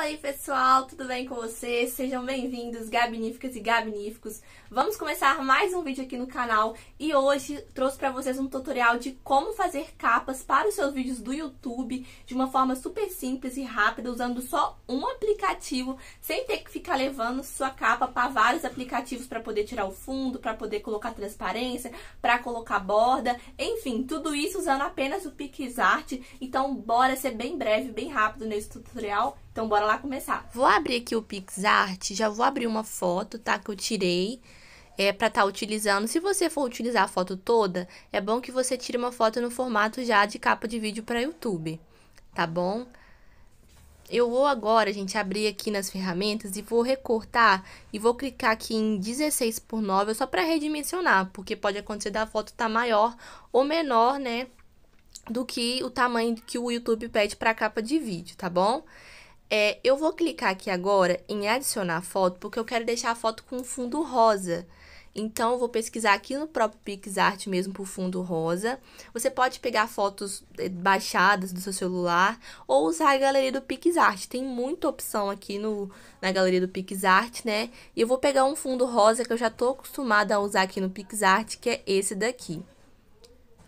Fala aí pessoal, tudo bem com vocês? Sejam bem-vindos, Gabiníficas e Gabiníficos. Vamos começar mais um vídeo aqui no canal e hoje trouxe para vocês um tutorial de como fazer capas para os seus vídeos do YouTube de uma forma super simples e rápida, usando só um aplicativo, sem ter que ficar levando sua capa para vários aplicativos para poder tirar o fundo, para poder colocar transparência, para colocar borda, enfim, tudo isso usando apenas o PixArt. Então, bora ser bem breve, bem rápido nesse tutorial então, bora lá começar. Vou abrir aqui o PixArt, já vou abrir uma foto, tá? Que eu tirei é, para estar tá utilizando. Se você for utilizar a foto toda, é bom que você tire uma foto no formato já de capa de vídeo para YouTube, tá bom? Eu vou agora, gente, abrir aqui nas ferramentas e vou recortar e vou clicar aqui em 16 por 9 só para redimensionar, porque pode acontecer da foto estar tá maior ou menor, né, do que o tamanho que o YouTube pede para a capa de vídeo, tá bom? Tá bom? É, eu vou clicar aqui agora em adicionar foto, porque eu quero deixar a foto com fundo rosa. Então, eu vou pesquisar aqui no próprio PixArt mesmo por fundo rosa. Você pode pegar fotos eh, baixadas do seu celular ou usar a galeria do PixArt. Tem muita opção aqui no, na galeria do PixArt, né? E eu vou pegar um fundo rosa que eu já estou acostumada a usar aqui no PixArt, que é esse daqui.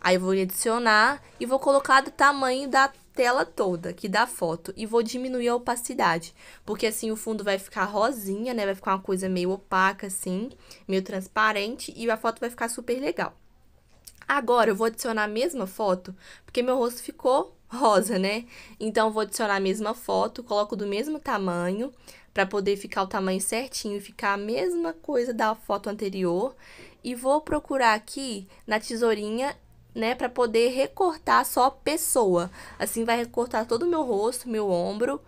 Aí eu vou adicionar e vou colocar do tamanho da tela toda que dá foto e vou diminuir a opacidade, porque assim o fundo vai ficar rosinha, né? Vai ficar uma coisa meio opaca assim, meio transparente e a foto vai ficar super legal. Agora eu vou adicionar a mesma foto, porque meu rosto ficou rosa, né? Então vou adicionar a mesma foto, coloco do mesmo tamanho, para poder ficar o tamanho certinho e ficar a mesma coisa da foto anterior. E vou procurar aqui na tesourinha né, para poder recortar só a pessoa. Assim vai recortar todo o meu rosto, meu ombro.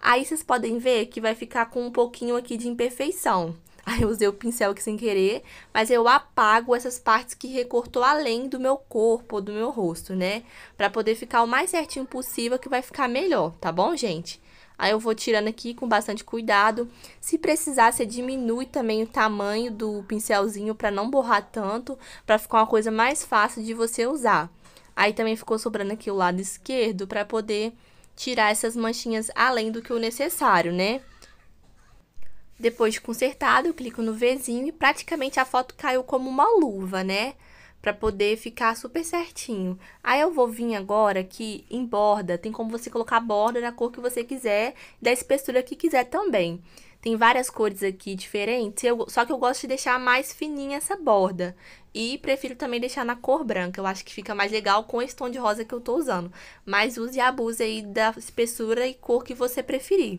Aí vocês podem ver que vai ficar com um pouquinho aqui de imperfeição. Aí eu usei o pincel aqui sem querer, mas eu apago essas partes que recortou além do meu corpo, do meu rosto, né? Pra poder ficar o mais certinho possível, que vai ficar melhor, tá bom, gente? Aí eu vou tirando aqui com bastante cuidado. Se precisar, você diminui também o tamanho do pincelzinho para não borrar tanto, para ficar uma coisa mais fácil de você usar. Aí também ficou sobrando aqui o lado esquerdo para poder tirar essas manchinhas além do que o necessário, né? Depois de consertado, eu clico no Vzinho e praticamente a foto caiu como uma luva, né? para poder ficar super certinho. Aí eu vou vir agora aqui em borda, tem como você colocar a borda da cor que você quiser, da espessura que quiser também. Tem várias cores aqui diferentes, eu, só que eu gosto de deixar mais fininha essa borda. E prefiro também deixar na cor branca, eu acho que fica mais legal com esse tom de rosa que eu tô usando. Mas use e abuse aí da espessura e cor que você preferir.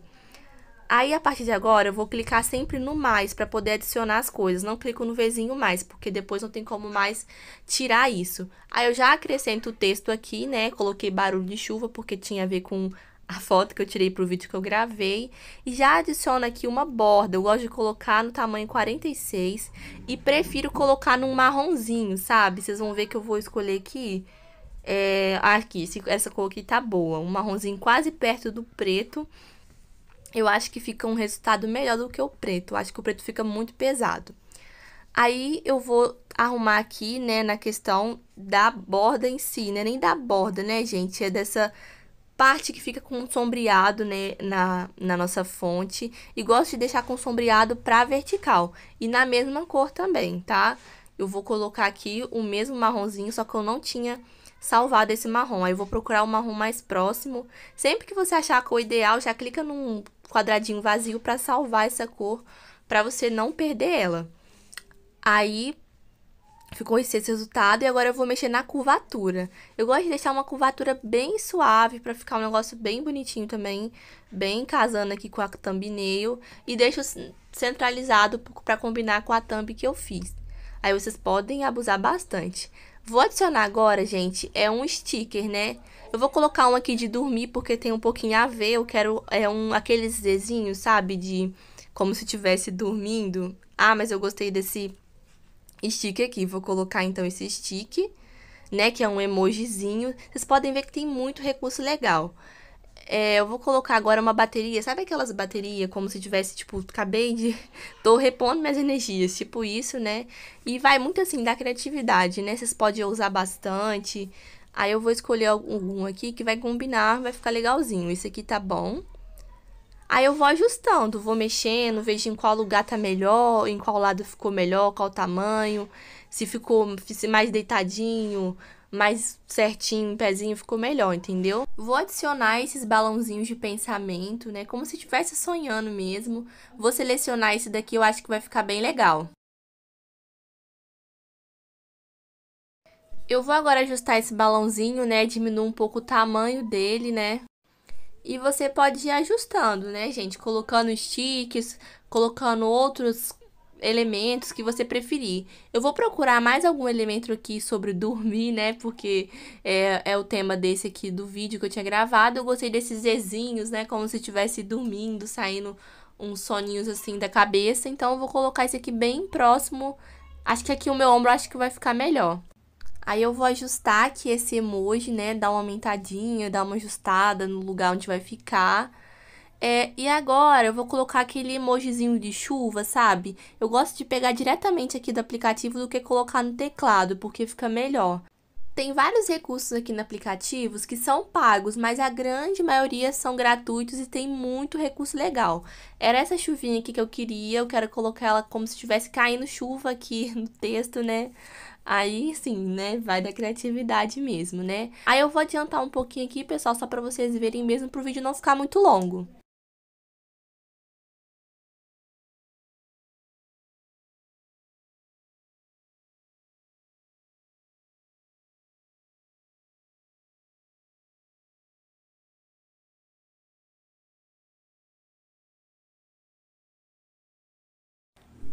Aí, a partir de agora, eu vou clicar sempre no mais para poder adicionar as coisas. Não clico no vizinho mais, porque depois não tem como mais tirar isso. Aí, eu já acrescento o texto aqui, né? Coloquei barulho de chuva, porque tinha a ver com a foto que eu tirei para o vídeo que eu gravei. E já adiciono aqui uma borda. Eu gosto de colocar no tamanho 46 e prefiro colocar num marronzinho, sabe? Vocês vão ver que eu vou escolher aqui... É, aqui, essa cor aqui tá boa. Um marronzinho quase perto do preto eu acho que fica um resultado melhor do que o preto. Eu acho que o preto fica muito pesado. Aí eu vou arrumar aqui, né, na questão da borda em si, né? Nem da borda, né, gente? É dessa parte que fica com sombreado, né, na, na nossa fonte. E gosto de deixar com sombreado pra vertical. E na mesma cor também, tá? Eu vou colocar aqui o mesmo marronzinho, só que eu não tinha salvado esse marrom. Aí eu vou procurar o marrom mais próximo. Sempre que você achar a cor ideal, já clica num quadradinho vazio para salvar essa cor, para você não perder ela. Aí ficou esse resultado e agora eu vou mexer na curvatura. Eu gosto de deixar uma curvatura bem suave para ficar um negócio bem bonitinho também, bem casando aqui com a thumbnail e deixo centralizado para combinar com a thumb que eu fiz. Aí vocês podem abusar bastante. Vou adicionar agora, gente, é um sticker, né? Eu vou colocar um aqui de dormir, porque tem um pouquinho a ver. Eu quero é um aqueles desenhos, sabe? De como se estivesse dormindo. Ah, mas eu gostei desse sticker aqui. Vou colocar, então, esse stick, né? Que é um emojizinho. Vocês podem ver que tem muito recurso legal. É, eu vou colocar agora uma bateria, sabe aquelas baterias como se tivesse, tipo, acabei de. tô repondo minhas energias, tipo isso, né? E vai muito assim da criatividade, né? Vocês podem usar bastante. Aí eu vou escolher algum aqui que vai combinar, vai ficar legalzinho. Esse aqui tá bom. Aí eu vou ajustando, vou mexendo, vejo em qual lugar tá melhor, em qual lado ficou melhor, qual tamanho, se ficou se mais deitadinho, mais certinho, pezinho, ficou melhor, entendeu? Vou adicionar esses balãozinhos de pensamento, né? Como se estivesse sonhando mesmo. Vou selecionar esse daqui, eu acho que vai ficar bem legal. Eu vou agora ajustar esse balãozinho, né? Diminuo um pouco o tamanho dele, né? E você pode ir ajustando, né, gente? Colocando stickers, colocando outros elementos que você preferir. Eu vou procurar mais algum elemento aqui sobre dormir, né? Porque é, é o tema desse aqui do vídeo que eu tinha gravado. Eu gostei desses Zzinhos, né? Como se estivesse dormindo, saindo uns soninhos assim da cabeça. Então eu vou colocar esse aqui bem próximo. Acho que aqui o meu ombro acho que vai ficar melhor. Aí eu vou ajustar aqui esse emoji, né? Dar uma aumentadinha, dar uma ajustada no lugar onde vai ficar. É, e agora eu vou colocar aquele emojizinho de chuva, sabe? Eu gosto de pegar diretamente aqui do aplicativo do que colocar no teclado, porque fica melhor. Tem vários recursos aqui no aplicativo que são pagos, mas a grande maioria são gratuitos e tem muito recurso legal. Era essa chuvinha aqui que eu queria, eu quero colocar ela como se estivesse caindo chuva aqui no texto, né? Aí sim, né? Vai da criatividade mesmo, né? Aí eu vou adiantar um pouquinho aqui, pessoal, só para vocês verem mesmo pro vídeo não ficar muito longo.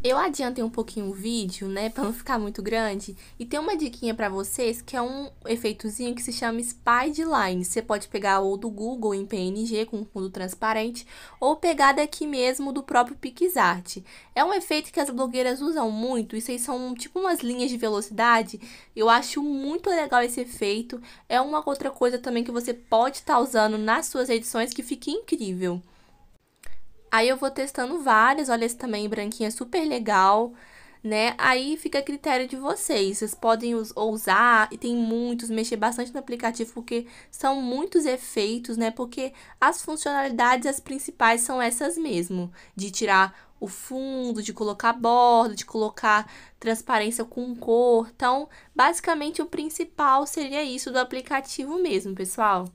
Eu adiantei um pouquinho o vídeo, né, pra não ficar muito grande. E tem uma diquinha pra vocês, que é um efeitozinho que se chama Spideline. Você pode pegar ou do Google em PNG, com fundo transparente, ou pegar daqui mesmo do próprio PixArt. É um efeito que as blogueiras usam muito, isso aí são tipo umas linhas de velocidade. Eu acho muito legal esse efeito. É uma outra coisa também que você pode estar tá usando nas suas edições que fica incrível. Aí eu vou testando várias, olha esse também branquinho é super legal, né? Aí fica a critério de vocês, vocês podem usar, e tem muitos, mexer bastante no aplicativo, porque são muitos efeitos, né? Porque as funcionalidades, as principais são essas mesmo, de tirar o fundo, de colocar borda, de colocar transparência com cor. Então, basicamente o principal seria isso do aplicativo mesmo, pessoal.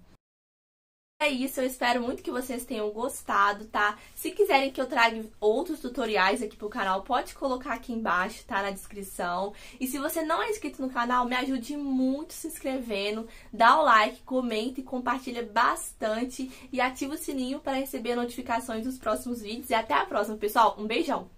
É isso, eu espero muito que vocês tenham gostado, tá? Se quiserem que eu traga outros tutoriais aqui pro canal, pode colocar aqui embaixo, tá? Na descrição. E se você não é inscrito no canal, me ajude muito se inscrevendo, dá o like, comenta e compartilha bastante e ativa o sininho para receber notificações dos próximos vídeos. E até a próxima, pessoal. Um beijão!